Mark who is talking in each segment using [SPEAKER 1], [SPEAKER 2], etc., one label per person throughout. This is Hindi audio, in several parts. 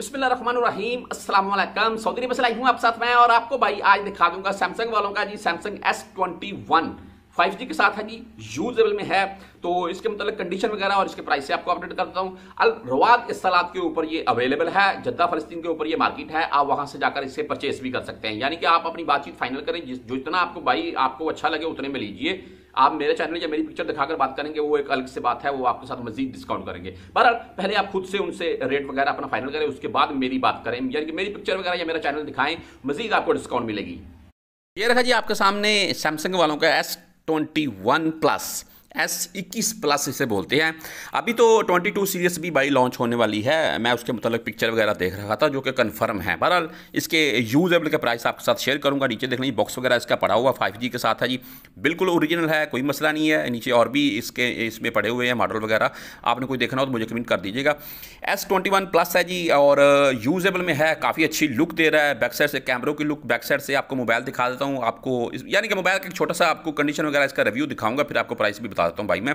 [SPEAKER 1] बसमीम असलम सऊदी अरब से लाई हूँ आप साथ में और आपको भाई आज दिखा दूंगा सैमसंग वालों का जी Samsung S twenty one five G के साथ है जी यूजेबल में है तो इसके मतलब कंडीशन वगैरह और इसके प्राइस से आपको अपडेट करता हूँ अल रवाद इस्लात के ऊपर ये अवेलेबल है जद्दा फलस्तीन के ऊपर ये मार्केट है आप वहाँ से जाकर इसे परचेस भी कर सकते हैं यानी कि आप अपनी बातचीत फाइनल करें जिस जो जितना आपको भाई आपको अच्छा लगे उतने में लीजिए आप मेरे चैनल या मेरी पिक्चर दिखाकर बात करेंगे वो एक अलग से बात है वो आपके साथ मजीद डिस्काउंट करेंगे बहर पहले आप खुद से उनसे रेट वगैरह अपना फाइनल करें उसके बाद मेरी बात करें यानी कि मेरी पिक्चर वगैरह या मेरा चैनल दिखाएं मजीद आपको डिस्काउंट मिलेगी ये रखा जी आपके सामने सैमसंग वालों का S twenty one plus S इक्कीस प्लस इसे बोलते हैं अभी तो ट्वेंटी टू सीरीज भी बाई लॉन्च होने वाली है मैं उसके मतलब पिक्चर वगैरह देख रहा था जो कि कन्फर्म है बहरहाल इसके यूजेबल का प्राइस आपके साथ शेयर करूँगा नीचे देख लेंगे बॉक्स वगैरह इसका पड़ा हुआ फाइव जी के साथ है जी बिल्कुल ओरिजिनल है कोई मसला नहीं है नीचे और भी इसके इसमें पड़े हुए हैं मॉडल वगैरह आपने कोई देखना हो तो मुझे कमेंट कर दीजिएगा एस ट्वेंटी वन प्लस है जी और यूजेबल uh, में है काफ़ी अच्छी लुक दे रहा है बैक साइड से कैमरों की लुक बैक साइड से आपको मोबाइल दिखा देता हूँ आपको यानी कि मोबाइल का छोटा सा आपको कंडीशन वगैरह इसका रिव्यू दिखाऊंगा फिर आपको प्राइस भी बता देता हूँ भाई मैं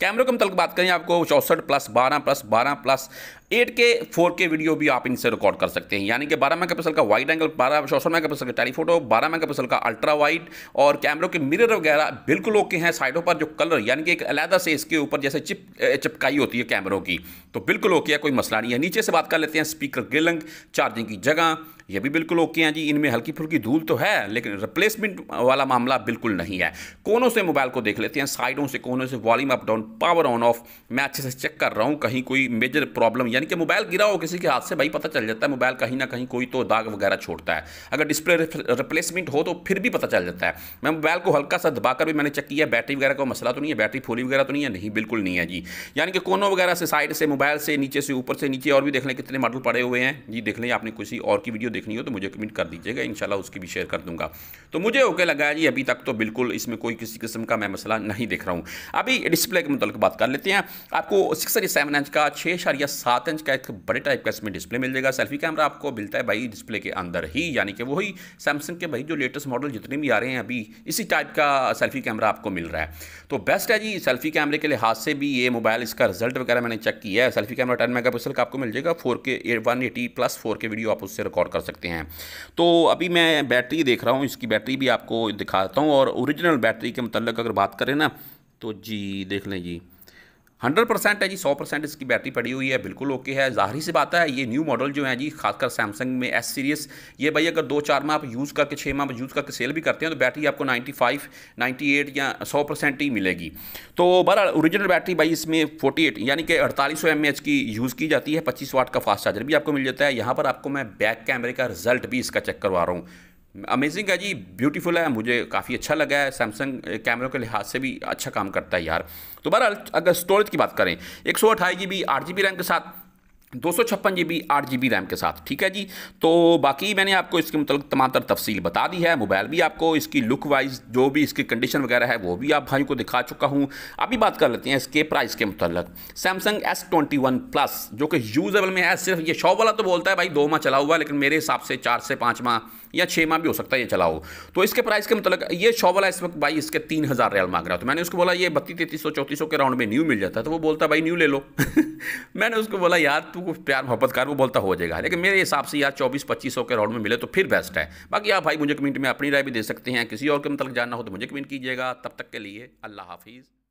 [SPEAKER 1] कैमरों की मतलब बात करें आपको चौसठ प्लस बारह प्लस बारह plus eight K four K video भी आप इनसे रिकॉर्ड कर सकते हैं यानी कि बारह मेगापिक्सल का वाइड एंगल बारह चौसठ मेगापिक्सल का टेलीफोटो बारह मेगापिक्सल का अल्ट्रा वाइड और कैमरों के मिरर वगैरह बिल्कुल ओके हैं साइडों पर जो कलर यानी कि एक अलहदा से इसके ऊपर जैसे चिप चिपकाई होती है कैमरों की तो बिल्कुल ओके है कोई मसला नहीं है नीचे से बात कर लेते हैं स्पीकर ग्रिलंग चार्जिंग की जगह ये भी बिल्कुल ओके हैं जी इनमें हल्की फुल्की धूल तो है लेकिन रिप्लेसमेंट वाला मामला बिल्कुल नहीं है कोनों से मोबाइल को देख लेते हैं साइडों से कोनों से volume up down power on off मैं अच्छे से चेक कर रहा हूँ कहीं कोई मेजर प्रॉब्लम यानी कि मोबाइल गिरा हो किसी के हाथ से भाई पता चल जाता है मोबाइल कहीं ना कहीं कोई तो दाग वगैरह छोड़ता है अगर डिस्प्ले रिप्लेसमेंट हो तो फिर भी पता चल जाता है मैं मोबाइल को हल्का सा दबाकर भी मैंने चेक किया बैटरी वगैरह का मसला तो नहीं है बैटरी फोली वगैरह तो नहीं है नहीं बिल्कुल नहीं है जी यानी कि कोनों वगैरह से साइड से मोबाइल से नीचे से ऊपर से नीचे और भी देख लें कितने मॉडल पड़े हुए हैं जी देख लें आपने किसी और की वीडियो देख देखनी हो तो मुझे कमेंट कर दीजिएगा इंशाल्लाह उसकी भी शेयर कर दूंगा तो मुझे ओके लगा जी अभी तक तो बिल्कुल इसमें कोई किसी किस्म का मैं मसला नहीं देख रहा हूँ अभी डिस्प्ले के मुतल बात कर लेते हैं आपको सिक्स या सेवन इंच का छः या सात इंच का एक बड़े टाइप का इसमें डिस्प्ले मिल जाएगा सेल्फी कैमरा आपको मिलता है भाई डिस्प्ले के अंदर ही यानी कि वही सैमसंग के भाई जो लेटेस्ट मॉडल जितने भी आ रहे हैं अभी इसी टाइप का सेल्फी कैमरा आपको मिल रहा है तो बेस्ट है जी सेल्फी कैमरे के लिहाज से भी ये मोबाइल इसका रिजल्ट वगैरह मैंने चेक किया है सेल्फी कैमरा टेन मेगा का आपको मिल जाएगा four K one eighty plus four K video आप उससे रिकॉर्ड कर सकते सकते हैं तो अभी मैं बैटरी देख रहा हूँ इसकी बैटरी भी आपको दिखाता हूँ और ओरिजिनल बैटरी के मतलब अगर बात करें ना तो जी देख लें जी हंड्रेड परसेंट है जी सौ परसेंट इसकी बैटरी पड़ी हुई है बिल्कुल ओके है ज़ाहरी सी बात है ये न्यू मॉडल जो है जी खासकर सैमसंग में एस सीरीज़ ये भाई अगर दो चार माह आप यूज़ करके छः माह यूज़ करके सेल भी करते हैं तो बैटरी आपको नाइन्टी फाइव नाइन्टी एट या सौ परसेंट ही मिलेगी तो बहर ओरिजिनल बैटरी भाई इसमें फोर्टी एट यानी कि अड़तालीस सौ एम एच की यूज़ की जाती है पच्चीस वाट का फास्ट चार्जर भी आपको मिल जाता है यहाँ पर आपको मैं बैक कैमरे का रिजल्ट भी इसका चेक करवा रहा हूँ अमेजिंग है जी ब्यूटीफुल है मुझे काफ़ी अच्छा लगा है सैमसंग कैमरों eh, के लिहाज से भी अच्छा काम करता है यार तो बहरहाल अगर स्टोरेज की बात करें एक सौ अठाई जी बी आठ जी बी रैम के साथ दो सौ छप्पन जी बी आठ जी बी रैम के साथ ठीक है जी तो बाकी मैंने आपको इसके मतलब तमाम तर तफसील बता दी है मोबाइल भी आपको इसकी लुक वाइज जो भी इसकी कंडीशन वगैरह है वो भी आप भाई को दिखा चुका हूँ अभी बात कर लेते हैं इसके प्राइस के मतलब Samsung S twenty one plus जो कि यूजेबल में है सिर्फ ये शॉप वाला तो बोलता है भाई दो माह चला हुआ लेकिन मेरे हिसाब से चार से पाँच माह या छः माह भी हो सकता है ये चलाओ तो इसके प्राइस के मतलब ये शॉप वाला इस वक्त भाई इसके तीन हज़ार रियल मांग रहा तो मैंने उसको बोला ये बत्तीस तैतीस सौ चौंतीस सौ के राउंड में न्यू मिल जाता है तो वो बोलता है भाई न्यू ले लो मैंने उसको बोला यार तू को प्यार मोहब्बत कार वो बोलता हो जाएगा लेकिन मेरे हिसाब से यार चौबीस पच्चीस सौ के राउंड में मिले तो फिर बेस्ट है बाकी आप भाई मुझे कमेंट में अपनी राय भी दे सकते हैं किसी और के मतलब जानना हो तो मुझे कमेंट कीजिएगा तब तक के लिए अल्लाह हाफिज़